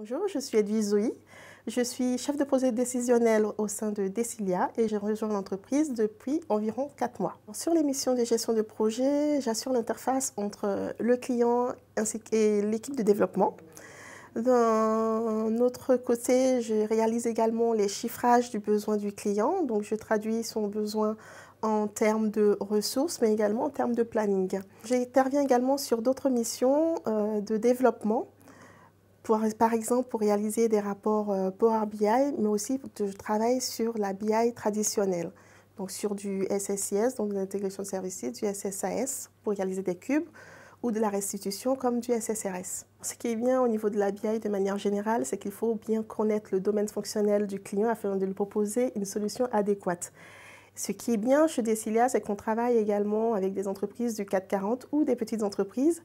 Bonjour, je suis Edwige Zoï. Je suis chef de projet décisionnel au sein de Decilia et j'ai rejoint l'entreprise depuis environ 4 mois. Sur les missions de gestion de projet, j'assure l'interface entre le client ainsi et l'équipe de développement. D'un autre côté, je réalise également les chiffrages du besoin du client. Donc, je traduis son besoin en termes de ressources, mais également en termes de planning. J'interviens également sur d'autres missions euh, de développement par exemple pour réaliser des rapports euh, Power BI, mais aussi je travaille sur la BI traditionnelle, donc sur du SSIS, donc de de Services, du SSAS pour réaliser des cubes ou de la restitution comme du SSRS. Ce qui est bien au niveau de la BI de manière générale, c'est qu'il faut bien connaître le domaine fonctionnel du client afin de lui proposer une solution adéquate. Ce qui est bien chez Decilia, c'est qu'on travaille également avec des entreprises du 440 ou des petites entreprises.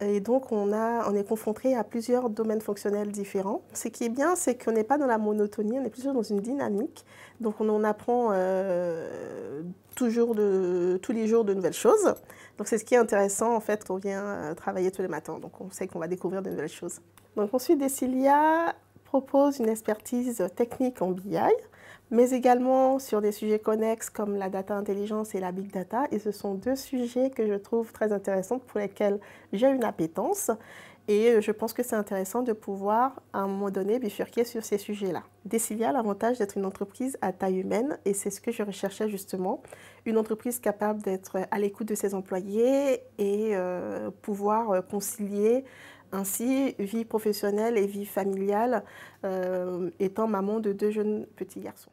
Et donc, on, est confronté à plusieurs domaines fonctionnels différents. Ce qui est bien, c'est qu'on n'est pas dans la monotonie, on est plutôt dans une dynamique. Donc, on en apprend euh, toujours tous les jours de nouvelles choses. Donc, c'est ce qui est intéressant, en fait, on vient euh, travailler tous les matins. Donc, on sait qu'on va découvrir de nouvelles choses. Donc, ensuite, Décilia propose une expertise technique en BI, mais également sur des sujets connexes comme la data intelligence et la big data. Et ce sont deux sujets que je trouve très intéressants pour lesquels j'ai une appétence. Et euh, je pense que c'est intéressant de pouvoir, à un moment donné, bifurquer sur ces sujets-là. Décilia a l'avantage d'être une entreprise à taille humaine et c'est ce que je recherchais justement. Une entreprise capable d'être à l'écoute de ses employés et euh, pouvoir euh, concilier ainsi, vie professionnelle et vie familiale, euh, étant maman de deux jeunes petits garçons.